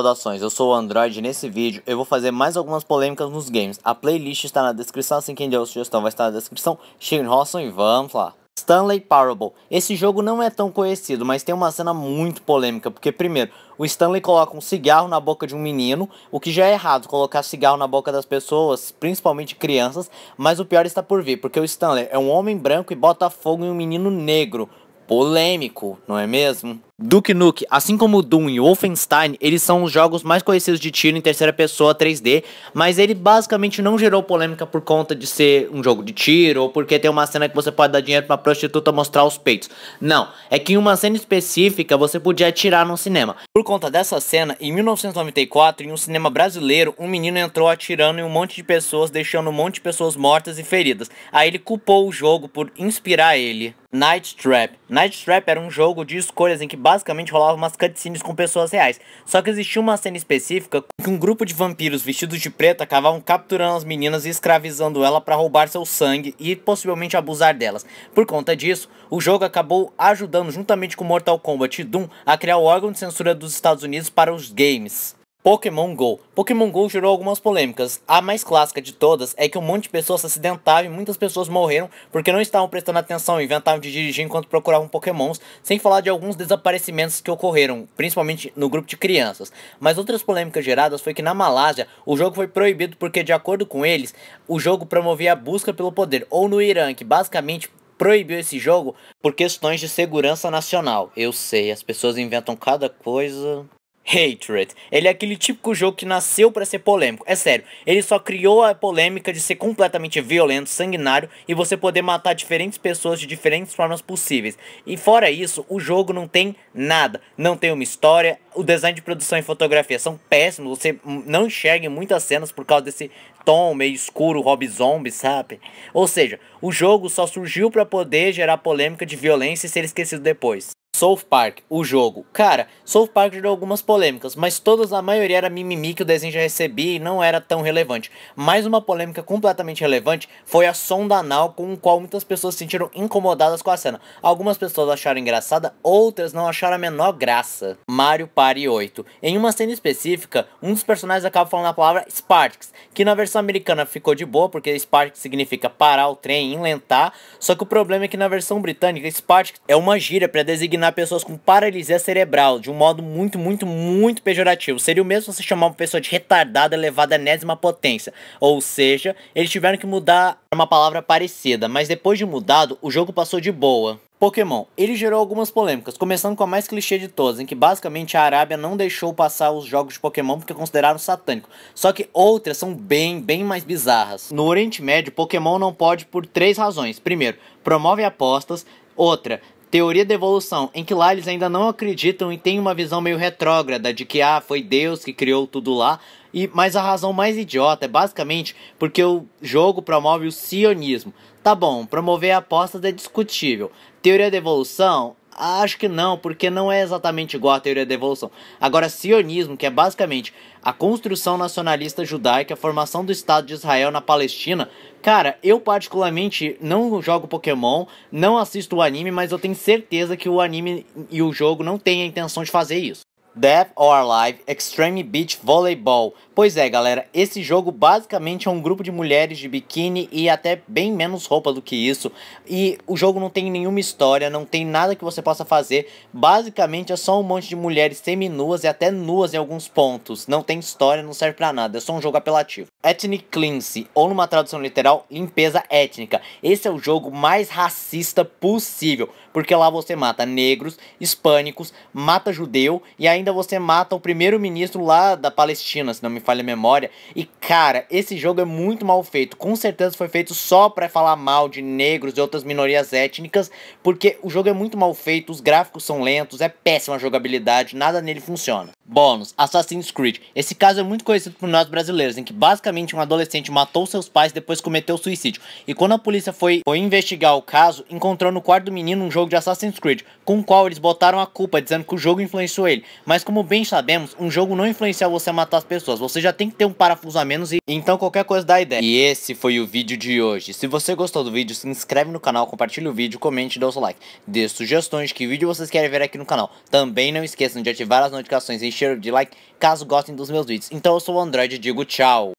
Saudações, eu sou o Android e nesse vídeo eu vou fazer mais algumas polêmicas nos games. A playlist está na descrição, assim quem deu a sugestão vai estar na descrição. Shane Rosson e vamos lá. Stanley Parable. Esse jogo não é tão conhecido, mas tem uma cena muito polêmica, porque primeiro, o Stanley coloca um cigarro na boca de um menino, o que já é errado colocar cigarro na boca das pessoas, principalmente crianças, mas o pior está por vir, porque o Stanley é um homem branco e bota fogo em um menino negro. Polêmico, não é mesmo? Duke Nuke, assim como Doom e Wolfenstein, eles são os jogos mais conhecidos de tiro em terceira pessoa 3D, mas ele basicamente não gerou polêmica por conta de ser um jogo de tiro ou porque tem uma cena que você pode dar dinheiro pra prostituta mostrar os peitos. Não, é que em uma cena específica você podia atirar no cinema. Por conta dessa cena, em 1994, em um cinema brasileiro, um menino entrou atirando em um monte de pessoas, deixando um monte de pessoas mortas e feridas. Aí ele culpou o jogo por inspirar ele. Night Trap. Night Trap era um jogo de escolhas em que basicamente rolava umas cutscenes com pessoas reais. Só que existia uma cena específica que um grupo de vampiros vestidos de preto acabavam capturando as meninas e escravizando ela para roubar seu sangue e possivelmente abusar delas. Por conta disso, o jogo acabou ajudando juntamente com Mortal Kombat Doom a criar o órgão de censura dos Estados Unidos para os games. Pokémon GO. Pokémon GO gerou algumas polêmicas. A mais clássica de todas é que um monte de pessoas se acidentavam e muitas pessoas morreram porque não estavam prestando atenção e inventavam de dirigir enquanto procuravam pokémons, sem falar de alguns desaparecimentos que ocorreram, principalmente no grupo de crianças. Mas outras polêmicas geradas foi que na Malásia o jogo foi proibido porque, de acordo com eles, o jogo promovia a busca pelo poder, ou no Irã, que basicamente proibiu esse jogo por questões de segurança nacional. Eu sei, as pessoas inventam cada coisa. Hatred. Ele é aquele típico jogo que nasceu para ser polêmico. É sério, ele só criou a polêmica de ser completamente violento, sanguinário e você poder matar diferentes pessoas de diferentes formas possíveis. E fora isso, o jogo não tem nada. Não tem uma história, o design de produção e fotografia são péssimos. Você não enxerga em muitas cenas por causa desse tom meio escuro, Rob Zombie, sabe? Ou seja, o jogo só surgiu para poder gerar polêmica de violência e ser esquecido depois. South Park, o jogo. Cara, South Park gerou algumas polêmicas, mas todas, a maioria era mimimi que o desenho já recebia e não era tão relevante. Mais uma polêmica completamente relevante foi a sonda anal com a qual muitas pessoas se sentiram incomodadas com a cena. Algumas pessoas acharam engraçada, outras não acharam a menor graça. Mario Party 8. Em uma cena específica, um dos personagens acaba falando a palavra Sparks, que na versão americana ficou de boa, porque Sparks significa parar o trem, enlentar, só que o problema é que na versão britânica, Sparks é uma gíria para designar chamar pessoas com paralisia cerebral de um modo muito, muito, muito pejorativo. Seria o mesmo você chamar uma pessoa de retardada elevada à enésima potência. Ou seja, eles tiveram que mudar uma palavra parecida, mas depois de mudado, o jogo passou de boa. Pokémon. Ele gerou algumas polêmicas, começando com a mais clichê de todas, em que basicamente a Arábia não deixou passar os jogos de Pokémon porque consideraram satânico. Só que outras são bem, bem mais bizarras. No Oriente Médio, Pokémon não pode por três razões. Primeiro, promove apostas. Outra, Teoria da evolução, em que lá eles ainda não acreditam e têm uma visão meio retrógrada de que ah, foi Deus que criou tudo lá. E, mas a razão mais idiota é basicamente porque o jogo promove o sionismo. Tá bom, promover apostas é discutível. Teoria da evolução Acho que não, porque não é exatamente igual à teoria da evolução. Agora, sionismo, que é basicamente a construção nacionalista judaica, a formação do Estado de Israel na Palestina. Cara, eu particularmente não jogo Pokémon, não assisto o anime, mas eu tenho certeza que o anime e o jogo não têm a intenção de fazer isso. Death or Alive Extreme Beach Volleyball. Pois é, galera, esse jogo basicamente é um grupo de mulheres de biquíni e até bem menos roupa do que isso. E o jogo não tem nenhuma história, não tem nada que você possa fazer. Basicamente é só um monte de mulheres seminuas e até nuas em alguns pontos. Não tem história, não serve para nada, é só um jogo apelativo. Ethnic Cleanse, ou numa tradução literal, limpeza étnica. Esse é o jogo mais racista possível, porque lá você mata negros, hispânicos, mata judeu e ainda ainda você mata o primeiro-ministro lá da Palestina, se não me falha a memória. E cara, esse jogo é muito mal feito. Com certeza foi feito só para falar mal de negros e outras minorias étnicas, porque o jogo é muito mal feito, os gráficos são lentos, é péssima jogabilidade, nada nele funciona. Bônus: Assassin's Creed. Esse caso é muito conhecido por nós brasileiros, em que basicamente um adolescente matou seus pais e depois cometeu suicídio. E quando a polícia foi, foi investigar o caso, encontrou no quarto do menino um jogo de Assassin's Creed, com o qual eles botaram a culpa, dizendo que o jogo influenciou ele. Mas como bem sabemos, um jogo não influencia você a matar as pessoas. Você já tem que ter um parafuso a menos e então qualquer coisa dá ideia. E esse foi o vídeo de hoje. Se você gostou do vídeo, se inscreve no canal, compartilha o vídeo, comente e dê o seu like. Dê sugestões de que vídeo vocês querem ver aqui no canal. Também não esqueçam de ativar as notificações e encher de like caso gostem dos meus vídeos. Então eu sou o Android e digo tchau.